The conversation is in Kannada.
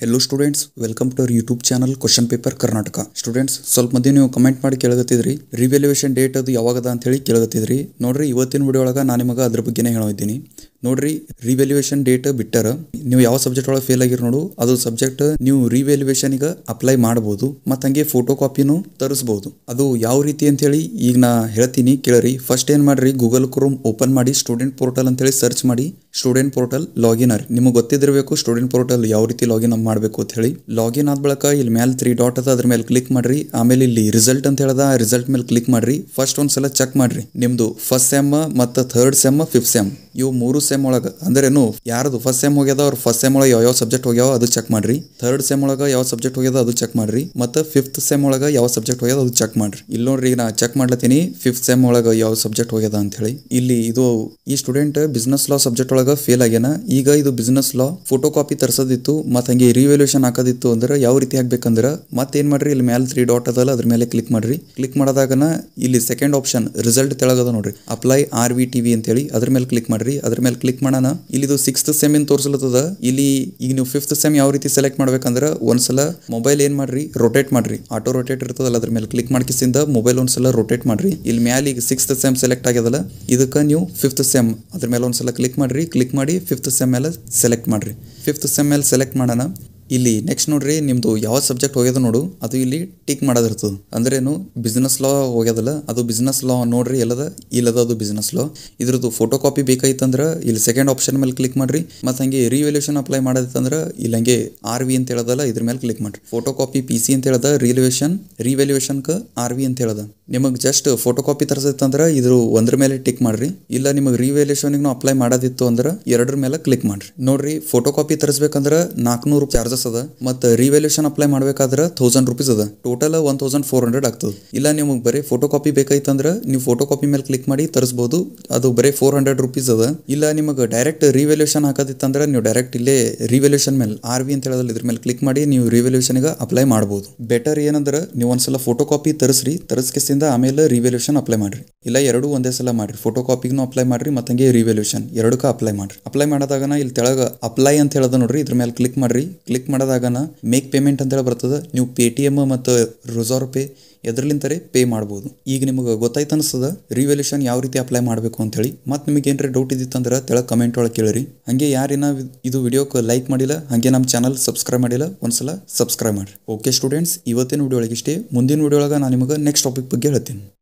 hello students welcome to our YouTube channel question paper Karnataka students ಸ್ವಲ್ಪ ಮಧ್ಯೆ ನೀವು ಕಮೆಂಟ್ ಮಾಡಿ ಕೇಳಗತ್ತಿದ್ರಿ ರಿವ್ಯಾಲ್ಯೂಯೇಷನ್ ಡೇಟ್ ಅದು ಯಾವಾಗದ ಅಂತ ಹೇಳಿ ಕೇಳಗತ್ತಿದ್ರಿ ನೋಡ್ರಿ ಇವತ್ತಿನ ವಿಡಿಯೋ ಒಳಗೆ ನಾನು ನಿಮಗೆ ಅದ್ರ ಬಗ್ಗೆನೇ ಹೇಳಿದ್ದೀನಿ ನೋಡ್ರಿ ರಿವ್ಯಾಲ್ಯೂಯೇಷನ್ ಡೇಟ್ ಬಿಟ್ಟರೆ ನೀವು ಯಾವ ಸಬ್ಜೆಕ್ಟ್ ಒಳಗೆ ಫೇಲ್ ಆಗಿರ್ ನೋಡು ಅದು ಸಬ್ಜೆಕ್ಟ್ ನೀವು ಈಗ ಅಪ್ಲೈ ಮಾಡ್ಬೋದು ಮತ್ತು ಹಂಗೆ ಫೋಟೋ ಕಾಪಿನೂ ತರಿಸ್ಬೋದು ಅದು ಯಾವ ರೀತಿ ಅಂತೇಳಿ ಈಗ ನಾ ಹೇಳ್ತೀನಿ ಕೇಳ್ರಿ ಫಸ್ಟ್ ಏನು ಮಾಡ್ರಿ ಗೂಗಲ್ ಕ್ರೋಮ್ ಓಪನ್ ಮಾಡಿ ಸ್ಟೂಡೆಂಟ್ ಪೋರ್ಟಲ್ ಅಂತೇಳಿ ಸರ್ಚ್ ಮಾಡಿ ಸ್ಟೂಡೆಂಟ್ ಪೋರ್ಟಲ್ ಲಾಗಿನ್ ಆರಿ ನಿಮಗೆ ಗೊತ್ತಿದ್ದಿರಬೇಕು ಸ್ಟೂಡೆಂಟ್ ಪೋರ್ಟಲ್ ಯಾವ ರೀತಿ ಲಾಗಿನ್ ಮಾಡಬೇಕು ಅಂತ ಹೇಳಿ ಲಾಗಿನ್ ಆದ ಬಳಿಕ ಇಲ್ಲಿ ಮೇಲೆ ತ್ರೀ ಡಾಟ್ ಅದ ಅದ್ರ ಮೇಲೆ ಕ್ಲಿಕ್ ಮಾಡ್ರಿ ಆಮೇಲೆ ಇಲ್ಲಿ ರಿಸಲ್ಟ್ ಅಂತ ಹೇಳ್ದ ರಿಸಲ್ಟ್ ಮೇಲೆ ಕ್ಲಿಕ್ ಮಾಡ್ರಿ ಫಸ್ಟ್ ಒಂದ್ಸಲ ಚೆಕ್ ಮಾಡ್ರಿ ನಿಮ್ದು ಫಸ್ಟ್ ಸೆಮ್ ಮತ್ತು ಥರ್ಡ್ ಸೆಮ್ ಫಿಫ್ತ್ ಸೆಮ್ ಇವು ಮೂರು ಸೆಮ್ ಒಳಗೆ ಅಂದ್ರೇನು ಯಾರದು ಫಸ್ಟ್ ಸೆಮ್ ಹೋಗ್ಯದ ಅವ್ರ ಫಸ್ಟ್ ಸೆಮ್ ಒಳಗೆ ಯಾವ ಯಾವ ಸಬ್ಜೆಕ್ಟ್ ಹೋಗ್ಯಾವ ಅದು ಚೆಕ್ ಮಾಡ್ರಿ ಥರ್ಡ್ ಸೆಮ್ ಒಳಗೆ ಯಾವ ಸಬ್ಜೆಕ್ಟ್ ಹೋಗ್ಯದ ಅದು ಚೆಕ್ ಮಾಡ್ರಿ ಮತ್ತೆ ಫಿಫ್ತ್ ಸೆಮ್ ಒಳಗೆ ಯಾವ ಸಬ್ಜೆಕ್ಟ್ ಹೋಗ್ಯದ ಅದು ಚೆಕ್ ಮಾಡ್ರಿ ಇಲ್ಲಿ ನೋಡ್ರಿ ನಾ ಚೆಕ್ ಮಾಡ್ಲತ್ತೀನಿ ಫಿಫ್ತ್ ಸೆಮ್ ಒಳಗೆ ಯಾವ ಸಬ್ಜೆಕ್ಟ್ ಹೋಗ್ಯದ ಅಂತ ಹೇಳಿ ಇಲ್ಲಿ ಇದು ಈ ಸ್ಟೂಡೆಂಟ್ ಬಿಸ್ನೆಸ್ ಲಾ ಸಬ್ಜೆಕ್ಟ್ ಒಳಗೆ ಆದಾಗ ಫೇಲ್ ಆಗ್ಯಾನ ಈಗ ಇದು ಬಿಸ್ನೆಸ್ ಲಾ ಫೋಟೋ ಕಾಪಿ ತರಿಸೋದಿತ್ತು ಮತ್ತೆ ಹಂಗೆ ರಿವ್ಯಾಲ್ಯೂಷನ್ ಹಾಕದಿತ್ತು ಅಂದ್ರೆ ಯಾವ ರೀತಿ ಮತ್ತೆ ಮತ್ತೇನ್ ಮಾಡ್ರಿ ಇಲ್ಲಿ ಮ್ಯಾಲ್ ತ್ರೀ ಡಾಟ್ ಅದಲ್ಲ ಅದ್ರ ಮೇಲೆ ಕ್ಲಿಕ್ ಮಾಡ್ರಿ ಕ್ಲಿಕ್ ಮಾಡಿದಾಗನ ಇಲ್ಲಿ ಸೆಕೆಂಡ್ ಆಪ್ಷನ್ ರಿಸಲ್ಟ್ ತೆಳಗದ ನೋಡ್ರಿ ಅಪ್ಲೈ ಆರ್ ವಿ ಟಿವಿ ಅಂತ ಹೇಳಿ ಅದ್ರ ಮೇಲೆ ಕ್ಲಿಕ್ ಮಾಡ್ರಿ ಅದ್ರ ಮೇಲೆ ಕ್ಲಿಕ್ ಮಾಡೋಣ ಇಲ್ಲಿ ಇದು ಸಿಕ್ಸ್ತ್ ಸೆಮ್ ಇನ್ ತೋರಿಸ್ಲತ್ತದ ಇಲ್ಲಿ ಈಗ ನೀವು ಫಿಫ್ತ್ ಸೆಮ್ ಯಾವ ರೀತಿ ಸೆಲೆಕ್ಟ್ ಮಾಡ್ಬೇಕಂದ್ರ ಒಂದ್ಸಲ ಮೊಬೈಲ್ ಏನ್ ಮಾಡ್ರಿ ರೊಟೇಟ್ ಮಾಡ್ರಿ ಆಟೋ ರೊಟೇಟ್ ಇರ್ತದಲ್ಲ ಅದ್ರ ಮೇಲೆ ಕ್ಲಿಕ್ ಮಾಡ್ಕಿಸಿಂದ ಮೊಬೈಲ್ ಒಂದ್ಸಲ ರೊಟೇಟ್ ಮಾಡ್ರಿ ಇಲ್ಲಿ ಮ್ಯಾಲ ಈಗ ಸಿಕ್ಸ್ತ್ ಸೆಮ್ ಸೆಲೆಕ್ಟ್ ಆಗ್ಯದಲ್ಲ ಇದಕ್ಕ ನೀವು ಫಿಫ್ತ್ ಸೆಮ್ ಅದ್ರ ಮೇಲೆ ಒಂದ್ಸಲ ಕ್ಲಿಕ್ ಮಾಡ್ರಿ ಕ್ಲಿಕ್ ಮಾಡಿ ಫಿಫ್ತ್ ಸೆಮ್ ಮೇಲೆ ಸೆಲೆಕ್ಟ್ ಮಾಡಿರಿ ಫಿಫ್ತ್ ಸೆಮ್ ಮೇಲೆ ಸೆಲೆಕ್ಟ್ ಮಾಡೋಣ ಇಲ್ಲಿ ನೆಕ್ಸ್ಟ್ ನೋಡ್ರಿ ನಿಮ್ದು ಯಾವ ಸಬ್ಜೆಕ್ಟ್ ಹೋಗ್ಯದ ನೋಡು ಅದು ಇಲ್ಲಿ ಟಿಕ್ ಮಾಡೋದಿರ್ತದೆ ಅಂದ್ರೇನು ಬಿಸ್ನೆಸ್ ಲಾ ಹೋಗ್ಯದಲ್ಲ ಅದು ಬಿಸ್ನೆಸ್ ಲಾ ನೋಡ್ರಿ ಎಲ್ಲದ ಇಲ್ಲದ ಅದು ಬಿಸ್ನೆಸ್ ಲಾ ಇದ್ರದ್ದು ಫೋಟೋ ಕಾಪಿ ಬೇಕಾಯ್ತಂದ್ರ ಇಲ್ಲಿ ಸೆಕೆಂಡ್ ಆಪ್ಷನ್ ಮೇಲೆ ಕ್ಲಿಕ್ ಮಾಡ್ರಿ ಮತ್ತು ಹಂಗೆ ರಿವಲ್ಯೂಷನ್ ಅಪ್ಲೈ ಮಾಡೋದಂದ್ರ ಇಲ್ಲಿ ಹಂಗೆ ಆರ್ ವಿ ಅಂತ ಹೇಳದಲ್ಲ ಇದ್ರ ಮೇಲೆ ಕ್ಲಿಕ್ ಮಾಡ್ರಿ ಫೋಟೋ ಕಾಪಿ ಪಿ ಸಿ ಅಂತ ಹೇಳದ ರಿವ್ಯಾಲ್ಯೂಷನ್ ರಿವ್ಯಾಲ್ಯೂಷನ್ಗೆ ಆರ್ ವಿ ಅಂತ ಹೇಳದ ನಿಮಗೆ ಜಸ್ಟ್ ಫೋಟೋ ಕಾಪಿ ಅಂದ್ರೆ ಇದ್ರ ಒಂದ್ರ ಮೇಲೆ ಟಿಕ್ ಮಾಡ್ರಿ ಇಲ್ಲ ನಿಮಗೆ ರಿವಲ್ಯೂಷನ್ ಅಪ್ಲೈ ಮಾಡೋದಿತ್ತು ಅಂದ್ರೆ ಎರಡರ ಮೇಲೆ ಕ್ಲಿಕ್ ಮಾಡ್ರಿ ನೋಡ್ರಿ ಫೋಟೋ ಕಾಪಿ ತರಿಸ್ಬೇಕಂದ್ರೆ ನಾಲ್ಕುನೂರು ಚಾರ್ಜಸ್ ಚಾರ್ಜಸ್ ಅದ ಮತ್ತ ರಿವ್ಯಾಲ್ಯೂಷನ್ ಅಪ್ಲೈ ಮಾಡಬೇಕಾದ್ರೆ ತೌಸಂಡ್ ರುಪೀಸ್ ಅದ total one thousand four hundred ಆಗ್ತದೆ ಇಲ್ಲ ನಿಮಗೆ ಬರೀ ಫೋಟೋ ಕಾಪಿ ಬೇಕಾಯ್ತಂದ್ರೆ ನೀವು ಫೋಟೋ ಕಾಪಿ ಮೇಲೆ ಕ್ಲಿಕ್ ಮಾಡಿ ತರಿಸಬಹುದು ಅದು ಬರೀ ಫೋರ್ ಹಂಡ್ರೆಡ್ ರುಪೀಸ್ ಅದ ಇಲ್ಲ ನಿಮಗೆ ಡೈರೆಕ್ಟ್ ರಿವ್ಯಾಲ್ಯೂಷನ್ ಅಂದ್ರೆ ನೀವು ಡೈರೆಕ್ಟ್ ಇಲ್ಲೇ ರಿವ್ಯಾಲ್ಯೂಷನ್ ಮೇಲೆ ಆರ್ ವಿ ಅಂತ ಹೇಳೋದಲ್ಲ ಇದ್ರ ಮೇಲೆ ಕ್ಲಿಕ್ ಮಾಡಿ ನೀವು ಗೆ ಅಪ್ಲೈ ಮಾಡಬಹುದು ಬೆಟರ್ ಏನಂದ್ರೆ ನೀವು ಒಂದ್ಸಲ ಫೋಟೋ ಕಾಪಿ ತರಿಸ್ರಿ ತರಿಸ್ಕಿಸಿಂದ ಆಮೇಲೆ ರಿವ್ಯಾಲ್ಯೂಷನ್ ಅಪ್ಲೈ ಮಾಡ್ರಿ ಇಲ್ಲ ಎರಡೂ ಒಂದೇ ಸಲ ಮಾಡಿರಿ ಫೋಟೋ ಕಾಪಿಗೂ ಅಪ್ಲೈ ಮಾಡಿರಿ ಮತ್ತು ಹಂಗೆ ಎರಡಕ್ಕ ಎರಡಕ್ಕೂ ಅಪ್ಲೈ ಮಾಡಿರಿ ಅಪ್ಲೈ ಮಾಡಿದಾಗನ ಇಲ್ಲಿ ತೆಳಗೆ ಅಪ್ಲೈ ಅಂತ ಹೇಳೋದು ನೋಡ್ರಿ ಇದ್ರ ಮೇಲೆ ಕ್ಲಿಕ್ ಮಾಡಿರಿ ಕ್ಲಿಕ್ ಮಾಡಿದಾಗನ ಮೇಕ್ ಪೇಮೆಂಟ್ ಅಂತ ಹೇಳಿ ಬರ್ತದೆ ನೀವು ಪೇ ಮತ್ತು ರಿಸರ್ವ್ ಪೇ ಎದ್ರಲಿಂತರೇ ಪೇ ಮಾಡ್ಬೋದು ಈಗ ನಿಮಗೆ ಗೊತ್ತಾಯ್ತು ಅನಿಸ್ತದ ರಿವಲ್ಯೂಷನ್ ಯಾವ ರೀತಿ ಅಪ್ಲೈ ಮಾಡಬೇಕು ಅಂತೇಳಿ ಮತ್ತು ನಿಮಗೆ ಏನಾರ ಡೌಟ್ ಇದ್ದಿತ್ತಂದ್ರೆ ತೆಳಗೆ ಕಮೆಂಟ್ ಒಳಗೆ ಕೇಳಿರಿ ಹಂಗೆ ಯಾರಿನ ಇದು ವಿಡಿಯೋಕ್ಕೆ ಲೈಕ್ ಮಾಡಿಲ್ಲ ಹಾಗೆ ನಮ್ಮ ಚಾನಲ್ ಸಬ್ಸ್ಕ್ರೈಬ್ ಮಾಡಿಲ್ಲ ಒಂದ್ಸಲ ಸಬ್ಸ್ಕ್ರೈಬ್ ಮಾಡಿರಿ ಓಕೆ ಸ್ಟೂಡೆಂಟ್ಸ್ ಇವತ್ತಿನ ವಿಡಿಯೋ ಒಳಗಿಷ್ಟೇ ಇಷ್ಟೇ ಮುಂದಿನ ವಿಡಿಯೋ ಒಳಗೆ ನಾನು ನಿಮಗೆ ನೆಕ್ಸ್ಟ್ ಟಾಪಿಕ್ ಬಗ್ಗೆ ಹೇಳ್ತೀನಿ